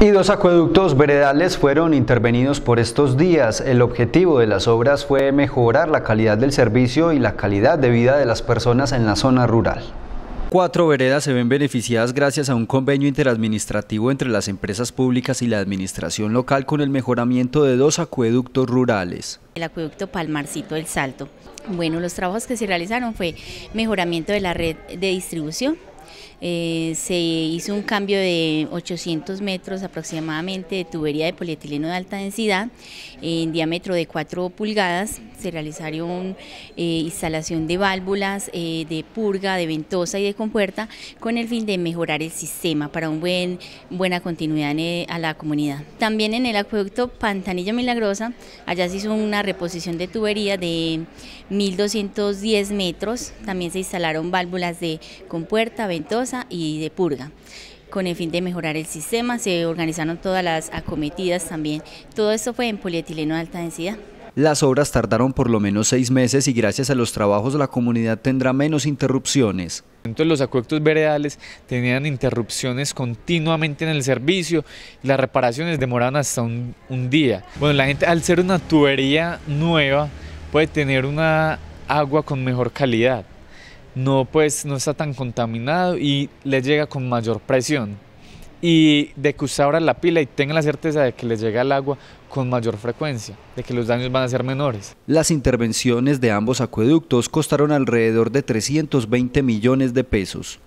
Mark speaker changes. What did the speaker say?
Speaker 1: y dos acueductos veredales fueron intervenidos por estos días. El objetivo de las obras fue mejorar la calidad del servicio y la calidad de vida de las personas en la zona rural. Cuatro veredas se ven beneficiadas gracias a un convenio interadministrativo entre las empresas públicas y la administración local con el mejoramiento de dos acueductos rurales.
Speaker 2: El acueducto Palmarcito del Salto. Bueno, los trabajos que se realizaron fue mejoramiento de la red de distribución, eh, se hizo un cambio de 800 metros aproximadamente de tubería de polietileno de alta densidad en diámetro de 4 pulgadas. Se realizaron eh, instalación de válvulas eh, de purga, de ventosa y de compuerta con el fin de mejorar el sistema para una buen, buena continuidad eh, a la comunidad. También en el acueducto Pantanilla Milagrosa, allá se hizo una reposición de tubería de 1210 metros. También se instalaron válvulas de compuerta, ventosa y de purga con el fin de mejorar el sistema, se organizaron todas las acometidas también. Todo esto fue en polietileno de alta densidad.
Speaker 1: Las obras tardaron por lo menos seis meses y gracias a los trabajos la comunidad tendrá menos interrupciones.
Speaker 3: Entonces los acuerdos veredales tenían interrupciones continuamente en el servicio y las reparaciones demoraban hasta un, un día. Bueno, la gente al ser una tubería nueva puede tener una agua con mejor calidad no, pues, no está tan contaminado y le llega con mayor presión. Y de que usted abra la pila y tenga la certeza de que le llega el agua con mayor frecuencia, de que los daños van a ser menores.
Speaker 1: Las intervenciones de ambos acueductos costaron alrededor de 320 millones de pesos.